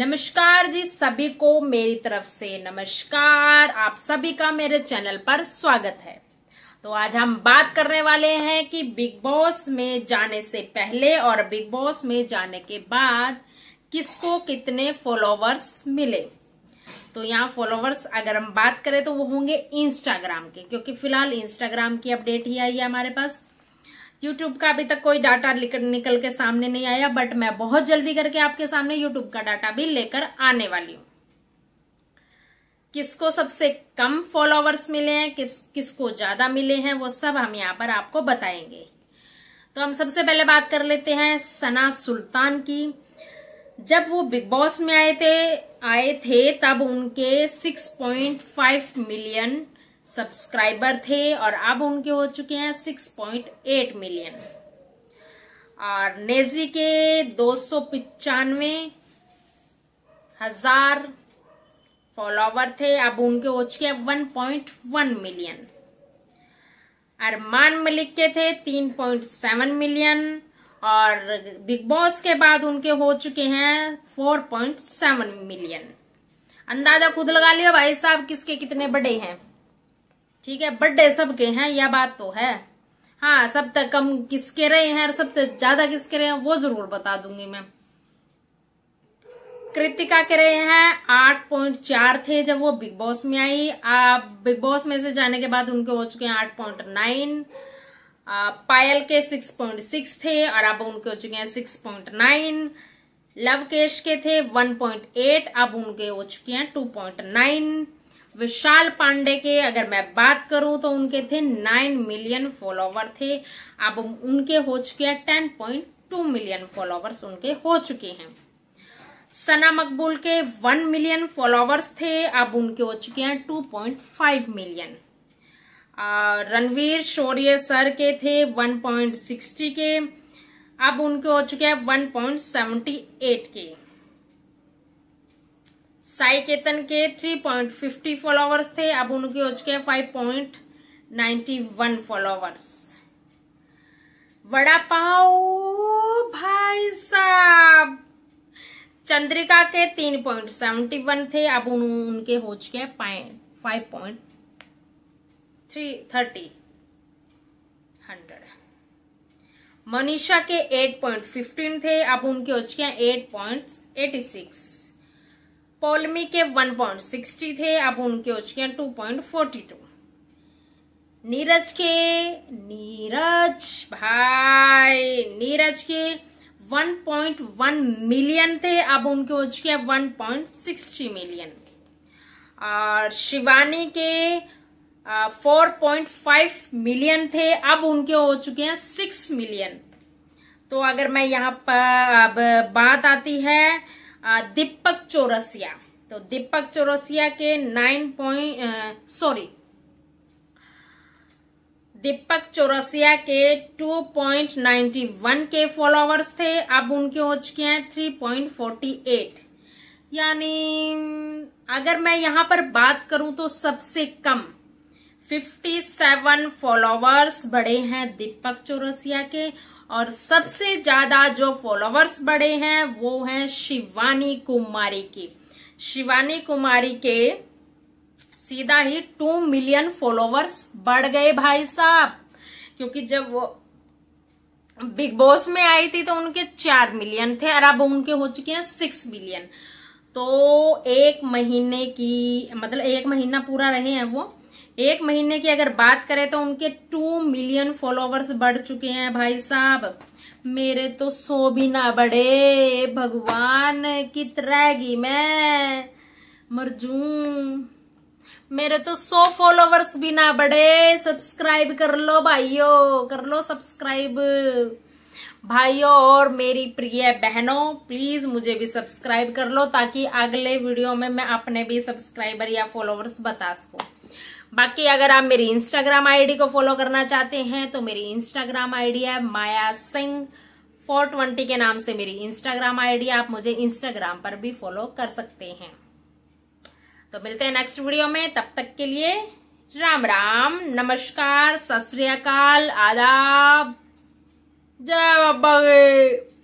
नमस्कार जी सभी को मेरी तरफ से नमस्कार आप सभी का मेरे चैनल पर स्वागत है तो आज हम बात करने वाले हैं कि बिग बॉस में जाने से पहले और बिग बॉस में जाने के बाद किसको कितने फॉलोवर्स मिले तो यहाँ फॉलोवर्स अगर हम बात करें तो वो होंगे इंस्टाग्राम के क्योंकि फिलहाल इंस्टाग्राम की अपडेट ही आई है हमारे पास यूट्यूब का अभी तक कोई डाटा निकल के सामने नहीं आया बट मैं बहुत जल्दी करके आपके सामने यूट्यूब का डाटा भी लेकर आने वाली हूं किसको सबसे कम फॉलोअवर्स मिले हैं किस किसको ज्यादा मिले हैं वो सब हम यहाँ पर आपको बताएंगे तो हम सबसे पहले बात कर लेते हैं सना सुल्तान की जब वो बिग बॉस में आए थे आए थे तब उनके 6.5 मिलियन सब्सक्राइबर थे और अब उनके हो चुके हैं 6.8 मिलियन और नेजी के दो हजार फॉलोवर थे अब उनके हो चुके हैं 1.1 मिलियन अरमान मलिक के थे 3.7 मिलियन और बिग बॉस के बाद उनके हो चुके हैं 4.7 मिलियन अंदाजा खुद लगा लिया भाई साहब किसके कितने बड़े हैं ठीक है बर्थडे सबके हैं यह बात तो है हाँ सब तक कम किसके रहे हैं और सब तक ज्यादा किसके रहे हैं वो जरूर बता दूंगी मैं कृतिका के रहे हैं आठ पॉइंट चार थे जब वो बिग बॉस में आई आप बिग बॉस में से जाने के बाद उनके हो चुके हैं आठ पॉइंट नाइन पायल के सिक्स पॉइंट सिक्स थे और अब उनके हो चुके हैं सिक्स पॉइंट नाइन लवकेश के थे वन पॉइंट एट अब उनके हो चुके हैं two point nine Vishal Pandey के अगर मैं बात करूं तो उनके थे नाइन मिलियन फॉलोवर थे अब उनके हो चुके हैं ten point two million followers उनके हो चुके हैं सना मकबूल के वन मिलियन फॉलोवर्स थे अब उनके हो चुके हैं two point five million Ranveer Shaurya sir के थे वन पॉइंट सिक्सटी के अब उनके हो चुके हैं वन पॉइंट सेवेंटी एट के साई केतन के 3.50 फॉलोवर्स थे अब उनके हो चुके हैं 5.91 फॉलोवर्स वड़ा पाव भाई साहब चंद्रिका के 3.71 थे अब उन, उनके हो चुके हैं five point three thirty hundred Manisha के 8.15 थे अब उनके हो चुके हैं 8.86 पोलमी के 1.60 थे अब उनके हो चुके हैं 2.42 नीरज के नीरज भाई नीरज के 1.1 मिलियन थे अब उनके हो चुके हैं 1.60 मिलियन और शिवानी के 4.5 मिलियन थे अब उनके हो चुके हैं 6 मिलियन तो अगर मैं यहाँ पर अब बात आती है दीपक चौरसिया तो दीपक चौरसिया के nine point sorry Deepak Chaurasia के 2.91 के फॉलोअर्स थे अब उनके हो चुके हैं 3.48 यानी अगर मैं यहां पर बात करूं तो सबसे कम 57 फॉलोअर्स बड़े हैं दीपक चौरसिया के और सबसे ज्यादा जो फॉलोवर्स बढ़े हैं वो हैं शिवानी कुमारी की शिवानी कुमारी के सीधा ही टू मिलियन फॉलोवर्स बढ़ गए भाई साहब क्योंकि जब वो बिग बॉस में आई थी तो उनके चार मिलियन थे और अब उनके हो चुके हैं सिक्स मिलियन तो एक महीने की मतलब एक महीना पूरा रहे हैं वो एक महीने की अगर बात करें तो उनके टू मिलियन फॉलोवर्स बढ़ चुके हैं भाई साहब मेरे तो सो भी ना बढ़े भगवान कित रहेगी मैं मरजू जू मेरे तो सो फॉलोवर्स भी ना बढ़े सब्सक्राइब कर लो भाइयों कर लो सब्सक्राइब भाइयों और मेरी प्रिय बहनों प्लीज मुझे भी सब्सक्राइब कर लो ताकि अगले वीडियो में मैं अपने भी सब्सक्राइबर या फॉलोवर्स बता सकूं बाकी अगर आप मेरी इंस्टाग्राम आईडी को फॉलो करना चाहते हैं तो मेरी इंस्टाग्राम आईडी है माया सिंह फोर ट्वेंटी के नाम से मेरी इंस्टाग्राम आईडी आप मुझे इंस्टाग्राम पर भी फॉलो कर सकते हैं तो मिलते हैं नेक्स्ट वीडियो में तब तक के लिए राम राम नमस्कार सत श्री अकाल आदाब जय बाबा